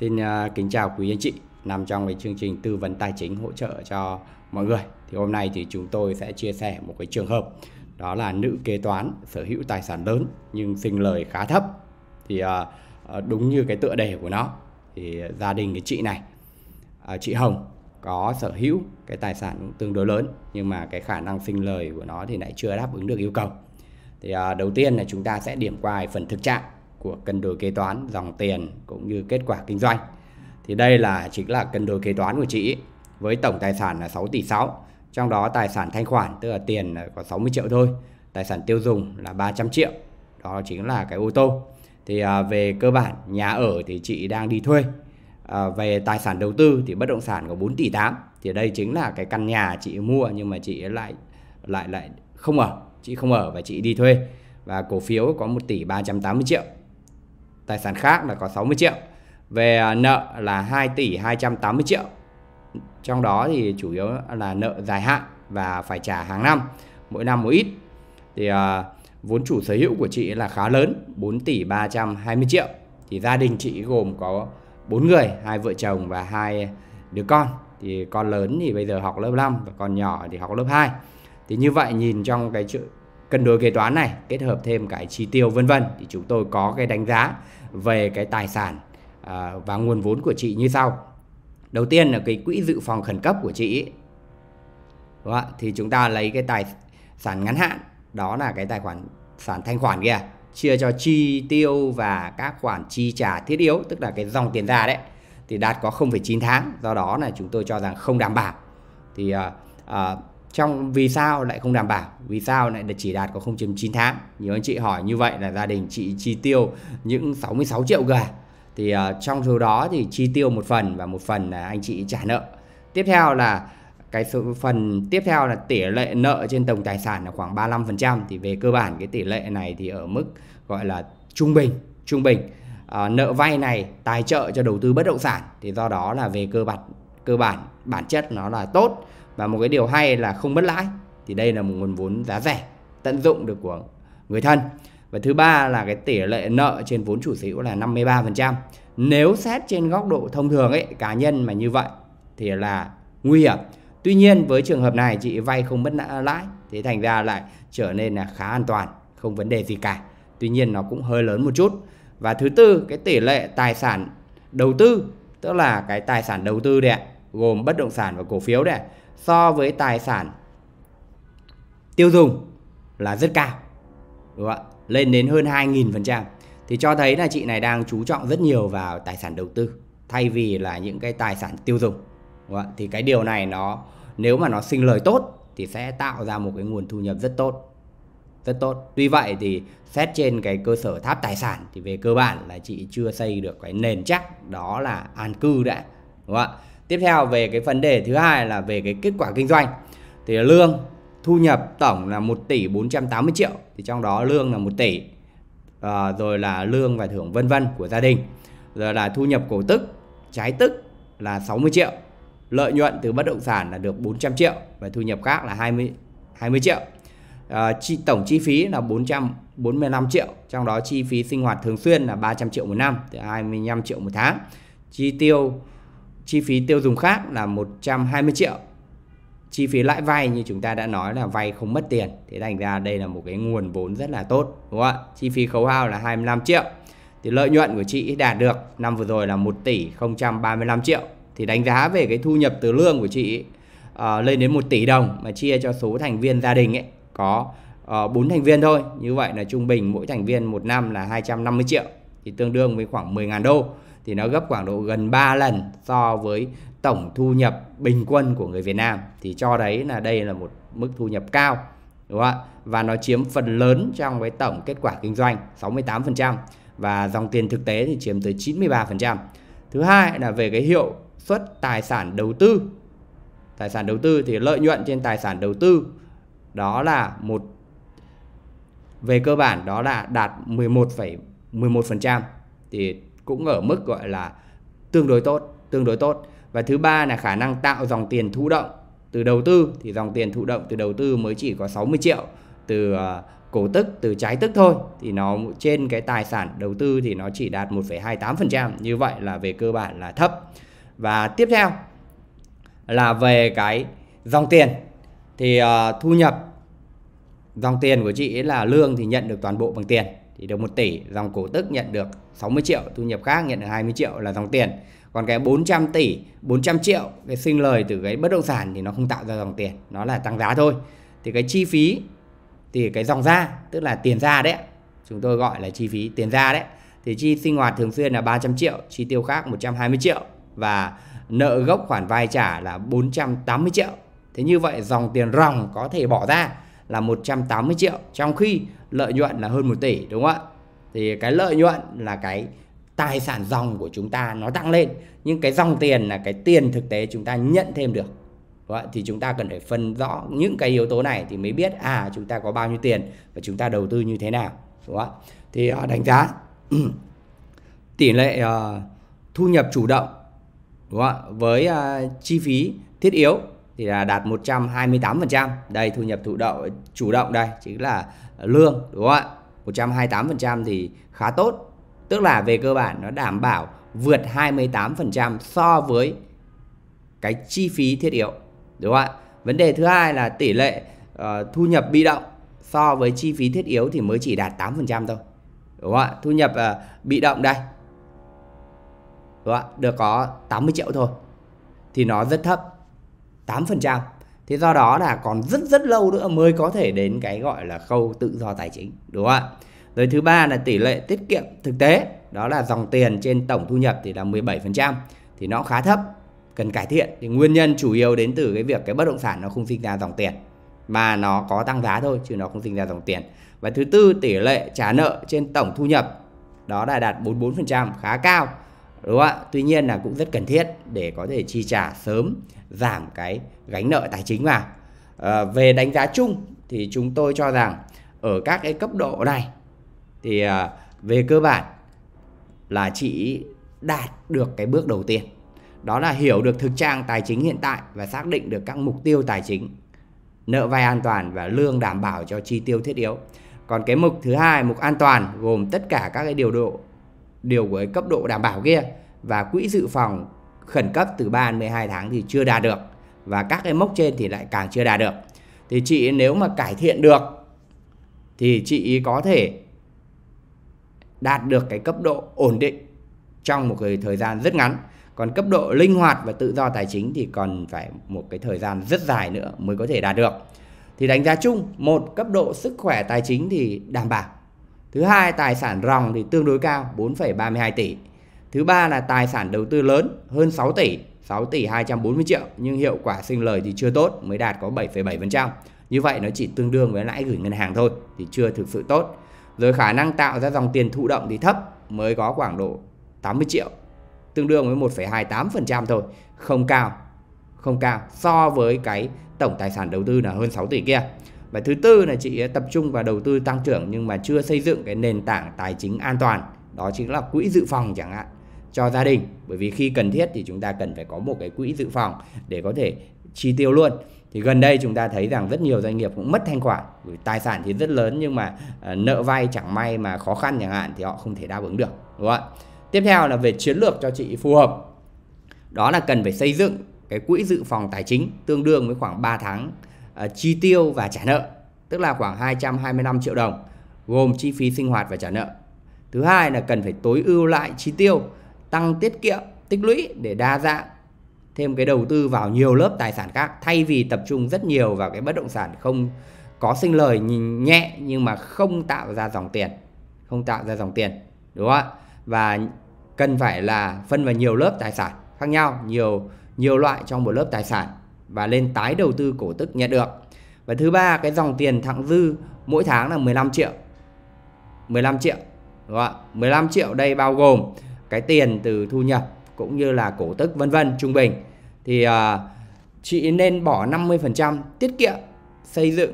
Xin à, kính chào quý anh chị nằm trong cái chương trình tư vấn tài chính hỗ trợ cho mọi người. Thì hôm nay thì chúng tôi sẽ chia sẻ một cái trường hợp đó là nữ kế toán sở hữu tài sản lớn nhưng sinh lời khá thấp. Thì à, à, đúng như cái tựa đề của nó thì gia đình cái chị này chị Hồng có sở hữu cái tài sản tương đối lớn nhưng mà cái khả năng sinh lời của nó thì lại chưa đáp ứng được yêu cầu. Thì đầu tiên là chúng ta sẽ điểm qua phần thực trạng của cân đối kế toán dòng tiền cũng như kết quả kinh doanh thì đây là chính là cân đối kế toán của chị với tổng tài sản là 6 tỷ 6 trong đó tài sản thanh khoản tức là tiền là có 60 triệu thôi tài sản tiêu dùng là 300 triệu đó chính là cái ô tô thì à, về cơ bản nhà ở thì chị đang đi thuê à, về tài sản đầu tư thì bất động sản có 4 tỷ 8 thì đây chính là cái căn nhà chị mua nhưng mà chị lại lại lại không ở chị không ở và chị đi thuê và cổ phiếu có 1 tỷ 380 triệu tài sản khác là có 60 triệu về à, nợ là 2 tỷ 280 triệu trong đó thì chủ yếu là nợ dài hạn và phải trả hàng năm mỗi năm một ít thì uh, vốn chủ sở hữu của chị là khá lớn 4 tỷ 320 triệu thì gia đình chị gồm có bốn người hai vợ chồng và hai đứa con thì con lớn thì bây giờ học lớp 5 và con nhỏ thì học lớp 2 thì như vậy nhìn trong cái cân đối kế toán này kết hợp thêm cái chi tiêu vân vân thì chúng tôi có cái đánh giá về cái tài sản à, và nguồn vốn của chị như sau. Đầu tiên là cái quỹ dự phòng khẩn cấp của chị ấy. Đúng không? thì chúng ta lấy cái tài sản ngắn hạn đó là cái tài khoản sản thanh khoản kia chia cho chi tiêu và các khoản chi trả thiết yếu tức là cái dòng tiền ra đấy thì đạt có 0,9 tháng do đó là chúng tôi cho rằng không đảm bảo thì uh, uh, trong vì sao lại không đảm bảo vì sao lại chỉ đạt có 0.9 tháng nhiều anh chị hỏi như vậy là gia đình chị chi tiêu những 66 triệu gà thì uh, trong số đó thì chi tiêu một phần và một phần là anh chị trả nợ tiếp theo là cái số phần tiếp theo là tỷ lệ nợ trên tổng tài sản là khoảng 35% thì về cơ bản cái tỷ lệ này thì ở mức gọi là trung bình trung bình à, nợ vay này tài trợ cho đầu tư bất động sản thì do đó là về cơ bản cơ bản bản chất nó là tốt và một cái điều hay là không mất lãi thì đây là một nguồn vốn giá rẻ tận dụng được của người thân và thứ ba là cái tỷ lệ nợ trên vốn chủ sở hữu là 53% nếu xét trên góc độ thông thường ấy cá nhân mà như vậy thì là nguy hiểm tuy nhiên với trường hợp này chị vay không mất lãi thì thành ra lại trở nên là khá an toàn không vấn đề gì cả tuy nhiên nó cũng hơi lớn một chút và thứ tư cái tỷ lệ tài sản đầu tư tức là cái tài sản đầu tư đấy ạ gồm bất động sản và cổ phiếu này so với tài sản tiêu dùng là rất cao đúng không ạ lên đến hơn 2.000% thì cho thấy là chị này đang chú trọng rất nhiều vào tài sản đầu tư thay vì là những cái tài sản tiêu dùng đúng không? thì cái điều này nó nếu mà nó sinh lời tốt thì sẽ tạo ra một cái nguồn thu nhập rất tốt rất tốt tuy vậy thì xét trên cái cơ sở tháp tài sản thì về cơ bản là chị chưa xây được cái nền chắc đó là an cư đã đúng không ạ tiếp theo về cái vấn đề thứ hai là về cái kết quả kinh doanh thì lương thu nhập tổng là 1 tỷ 480 triệu thì trong đó lương là 1 tỷ à, rồi là lương và thưởng vân vân của gia đình rồi là thu nhập cổ tức trái tức là 60 triệu lợi nhuận từ bất động sản là được 400 triệu và thu nhập khác là 20 20 triệu à, chi, tổng chi phí là 445 triệu trong đó chi phí sinh hoạt thường xuyên là 300 triệu một năm từ 25 triệu một tháng chi tiêu chi phí tiêu dùng khác là 120 triệu chi phí lãi vay như chúng ta đã nói là vay không mất tiền thế thành ra đây là một cái nguồn vốn rất là tốt đúng không ạ chi phí khấu hao là 25 triệu thì lợi nhuận của chị đạt được năm vừa rồi là 1 tỷ 035 triệu thì đánh giá về cái thu nhập từ lương của chị uh, lên đến 1 tỷ đồng mà chia cho số thành viên gia đình ấy có uh, ờ, 4 thành viên thôi như vậy là trung bình mỗi thành viên một năm là 250 triệu thì tương đương với khoảng 10.000 đô thì nó gấp khoảng độ gần 3 lần so với tổng thu nhập bình quân của người Việt Nam thì cho đấy là đây là một mức thu nhập cao đúng không ạ và nó chiếm phần lớn trong cái tổng kết quả kinh doanh 68% và dòng tiền thực tế thì chiếm tới 93% thứ hai là về cái hiệu suất tài sản đầu tư tài sản đầu tư thì lợi nhuận trên tài sản đầu tư đó là một về cơ bản đó là đạt 11,11% thì cũng ở mức gọi là tương đối tốt tương đối tốt và thứ ba là khả năng tạo dòng tiền thụ động từ đầu tư thì dòng tiền thụ động từ đầu tư mới chỉ có 60 triệu từ ờ, cổ tức từ trái tức thôi thì nó trên cái tài sản đầu tư thì nó chỉ đạt 1,28% như vậy là về cơ bản là thấp và tiếp theo là về cái dòng tiền thì uh, thu nhập dòng tiền của chị ấy là lương thì nhận được toàn bộ bằng tiền thì được 1 tỷ dòng cổ tức nhận được 60 triệu thu nhập khác nhận được 20 triệu là dòng tiền còn cái 400 tỷ 400 triệu cái sinh lời từ cái bất động sản thì nó không tạo ra dòng tiền nó là tăng giá thôi thì cái chi phí thì cái dòng ra tức là tiền ra đấy chúng tôi gọi là chi phí tiền ra đấy thì chi sinh hoạt thường xuyên là 300 triệu chi tiêu khác 120 triệu và nợ gốc khoản vay trả là 480 triệu thế như vậy dòng tiền ròng có thể bỏ ra là 180 triệu trong khi lợi nhuận là hơn 1 tỷ đúng không ạ thì cái lợi nhuận là cái tài sản dòng của chúng ta nó tăng lên nhưng cái dòng tiền là cái tiền thực tế chúng ta nhận thêm được Vậy, thì chúng ta cần phải phân rõ những cái yếu tố này thì mới biết à chúng ta có bao nhiêu tiền và chúng ta đầu tư như thế nào đúng không? thì à, đánh giá tỷ lệ uh, thu nhập chủ động đúng không? với uh, chi phí thiết yếu thì là đạt 128%. Đây thu nhập thụ động chủ động đây chính là lương đúng không ạ? 128% thì khá tốt. Tức là về cơ bản nó đảm bảo vượt 28% so với cái chi phí thiết yếu. Đúng không ạ? Vấn đề thứ hai là tỷ lệ uh, thu nhập bị động so với chi phí thiết yếu thì mới chỉ đạt 8% thôi. Đúng không ạ? Thu nhập uh, bị động đây. Đúng không ạ? Được có 80 triệu thôi. Thì nó rất thấp 8%. Thế do đó là còn rất rất lâu nữa mới có thể đến cái gọi là khâu tự do tài chính, đúng không ạ? Rồi thứ ba là tỷ lệ tiết kiệm thực tế, đó là dòng tiền trên tổng thu nhập thì là 17%, thì nó khá thấp, cần cải thiện. Thì nguyên nhân chủ yếu đến từ cái việc cái bất động sản nó không sinh ra dòng tiền mà nó có tăng giá thôi chứ nó không sinh ra dòng tiền. Và thứ tư tỷ lệ trả nợ trên tổng thu nhập đó là đạt 44% khá cao đúng không ạ tuy nhiên là cũng rất cần thiết để có thể chi trả sớm giảm cái gánh nợ tài chính vào à, về đánh giá chung thì chúng tôi cho rằng ở các cái cấp độ này thì à, về cơ bản là chỉ đạt được cái bước đầu tiên đó là hiểu được thực trạng tài chính hiện tại và xác định được các mục tiêu tài chính nợ vay an toàn và lương đảm bảo cho chi tiêu thiết yếu còn cái mục thứ hai mục an toàn gồm tất cả các cái điều độ điều với cấp độ đảm bảo kia và quỹ dự phòng khẩn cấp từ 3 đến 12 tháng thì chưa đạt được và các cái mốc trên thì lại càng chưa đạt được. Thì chị nếu mà cải thiện được thì chị có thể đạt được cái cấp độ ổn định trong một cái thời gian rất ngắn. Còn cấp độ linh hoạt và tự do tài chính thì còn phải một cái thời gian rất dài nữa mới có thể đạt được. Thì đánh giá chung, một cấp độ sức khỏe tài chính thì đảm bảo Thứ hai, tài sản ròng thì tương đối cao 4,32 tỷ. Thứ ba là tài sản đầu tư lớn hơn 6 tỷ, 6 tỷ 240 triệu nhưng hiệu quả sinh lời thì chưa tốt, mới đạt có 7,7%. Như vậy nó chỉ tương đương với lãi gửi ngân hàng thôi thì chưa thực sự tốt. Rồi khả năng tạo ra dòng tiền thụ động thì thấp, mới có khoảng độ 80 triệu, tương đương với 1,28% thôi, không cao. Không cao so với cái tổng tài sản đầu tư là hơn 6 tỷ kia và thứ tư là chị ờ, tập trung vào đầu tư tăng trưởng nhưng mà chưa xây dựng cái nền tảng tài chính an toàn đó chính là quỹ dự phòng chẳng hạn cho gia đình bởi vì khi cần thiết thì chúng ta cần phải có một cái quỹ dự phòng để có thể chi tiêu luôn thì gần đây chúng ta thấy rằng rất nhiều doanh nghiệp cũng mất thanh khoản bởi tài sản thì rất lớn nhưng mà ờ, nợ vay chẳng may mà khó khăn chẳng hạn thì họ không thể đáp ứng được đúng không ạ tiếp theo là về chiến lược cho chị phù hợp đó là cần phải xây dựng cái quỹ dự phòng tài chính tương đương với khoảng 3 tháng Ờ, chi tiêu và trả nợ tức là khoảng 225 triệu đồng gồm chi phí sinh hoạt và trả nợ. Thứ hai là cần phải tối ưu lại chi tiêu, tăng tiết kiệm, tích lũy để đa dạng thêm cái đầu tư vào nhiều lớp tài sản khác thay vì tập trung rất nhiều vào cái bất động sản không có sinh lời nhẹ nhưng mà không tạo ra dòng tiền, không tạo ra dòng tiền, đúng không ạ? Và cần phải là phân vào nhiều lớp tài sản khác nhau, nhiều nhiều loại trong một lớp tài sản và lên tái đầu tư cổ tức nhận được. Và thứ ba cái dòng tiền thặng dư mỗi tháng là 15 triệu. 15 triệu. Đúng không? 15 triệu đây bao gồm cái tiền từ thu nhập cũng như là cổ tức vân vân trung bình. Thì uh, chị nên bỏ 50% tiết kiệm xây dựng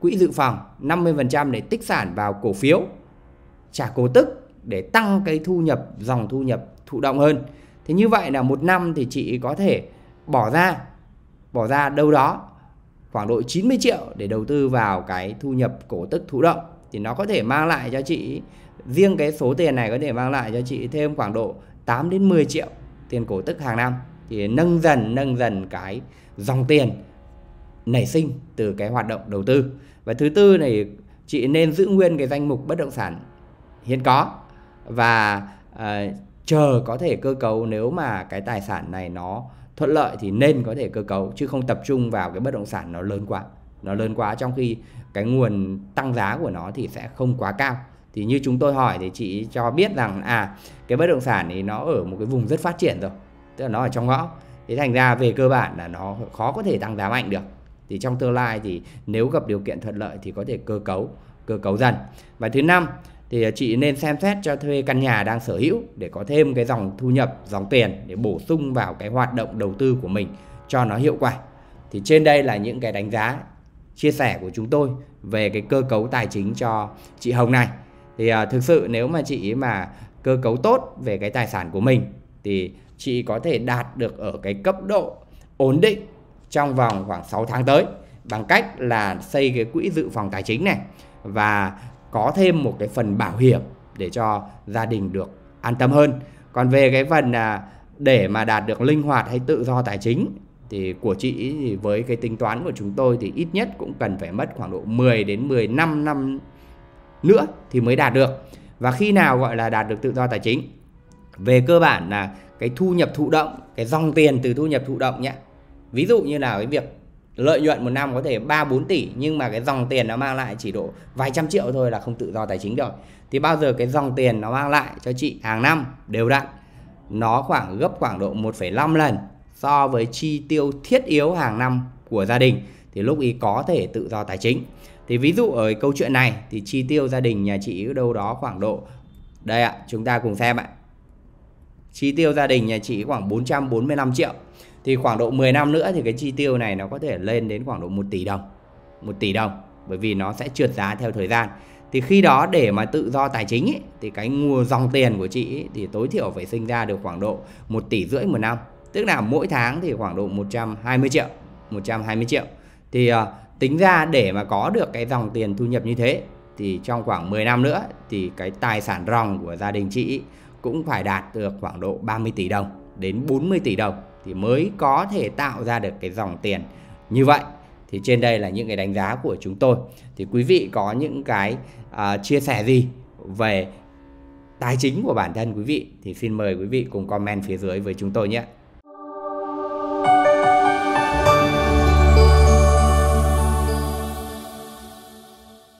quỹ dự phòng, 50% để tích sản vào cổ phiếu, trả cổ tức để tăng cái thu nhập dòng thu nhập thụ động hơn. Thế như vậy là một năm thì chị có thể bỏ ra bỏ ra đâu đó khoảng độ 90 triệu để đầu tư vào cái thu nhập cổ tức thụ động thì nó có thể mang lại cho chị riêng cái số tiền này có thể mang lại cho chị thêm khoảng độ 8 đến 10 triệu tiền cổ tức hàng năm thì nâng dần nâng dần cái dòng tiền nảy sinh từ cái hoạt động đầu tư và thứ tư này chị nên giữ nguyên cái danh mục bất động sản hiện có và uh, chờ có thể cơ cấu nếu mà cái tài sản này nó thuận lợi thì nên có thể cơ cấu chứ không tập trung vào cái bất động sản nó lớn quá nó lớn quá trong khi cái nguồn tăng giá của nó thì sẽ không quá cao thì như chúng tôi hỏi thì chị cho biết rằng à cái bất động sản thì nó ở một cái vùng rất phát triển rồi tức là nó ở trong ngõ thế thành ra về cơ bản là nó khó có thể tăng giá mạnh được thì trong tương lai thì nếu gặp điều kiện thuận lợi thì có thể cơ cấu cơ cấu dần và thứ năm thì à, chị nên xem xét cho thuê căn nhà đang sở hữu để có thêm cái dòng thu nhập, dòng tiền để bổ sung vào cái hoạt động đầu tư của mình cho nó hiệu quả. Thì trên đây là những cái đánh giá chia sẻ của chúng tôi về cái cơ cấu tài chính cho chị Hồng này. Thì à, thực sự nếu mà chị mà cơ cấu tốt về cái tài sản của mình thì chị có thể đạt được ở cái cấp độ ổn định trong vòng khoảng 6 tháng tới bằng cách là xây cái quỹ dự phòng tài chính này và có thêm một cái phần bảo hiểm để cho gia đình được an tâm hơn còn về cái phần à, để mà đạt được linh hoạt hay tự do tài chính thì của chị thì với cái tính toán của chúng tôi thì ít nhất cũng cần phải mất khoảng độ 10 đến 15 năm nữa thì mới đạt được. Và khi nào gọi là đạt được tự do tài chính? Về cơ bản là cái thu nhập thụ động, cái dòng tiền từ thu nhập thụ động nhé. Ví dụ như là cái việc lợi nhuận một năm có thể 3 4 tỷ nhưng mà cái dòng tiền nó mang lại chỉ độ vài trăm triệu thôi là không tự do tài chính rồi. Thì bao giờ cái dòng tiền nó mang lại cho chị hàng năm đều đặn nó khoảng gấp khoảng độ 1,5 lần so với chi tiêu thiết yếu hàng năm của gia đình thì lúc ý có thể tự do tài chính. Thì ví dụ ở câu chuyện này thì chi tiêu gia đình nhà chị ở đâu đó khoảng độ đây ạ, chúng ta cùng xem ạ. Chi tiêu gia đình nhà chị khoảng 445 triệu thì khoảng độ 10 năm nữa thì cái chi tiêu này nó có thể lên đến khoảng độ 1 tỷ đồng 1 tỷ đồng bởi vì nó sẽ trượt giá theo thời gian thì khi đó để mà tự do tài chính ý, thì cái mua dòng tiền của chị ý, thì tối thiểu phải sinh ra được khoảng độ 1 tỷ rưỡi một năm tức là mỗi tháng thì khoảng độ 120 triệu 120 triệu thì uh, tính ra để mà có được cái dòng tiền thu nhập như thế thì trong khoảng 10 năm nữa thì cái tài sản ròng của gia đình chị ý, cũng phải đạt được khoảng độ 30 tỷ đồng đến 40 tỷ đồng thì mới có thể tạo ra được cái dòng tiền như vậy thì trên đây là những cái đánh giá của chúng tôi thì quý vị có những cái uh, chia sẻ gì về tài chính của bản thân quý vị thì xin mời quý vị cùng comment phía dưới với chúng tôi nhé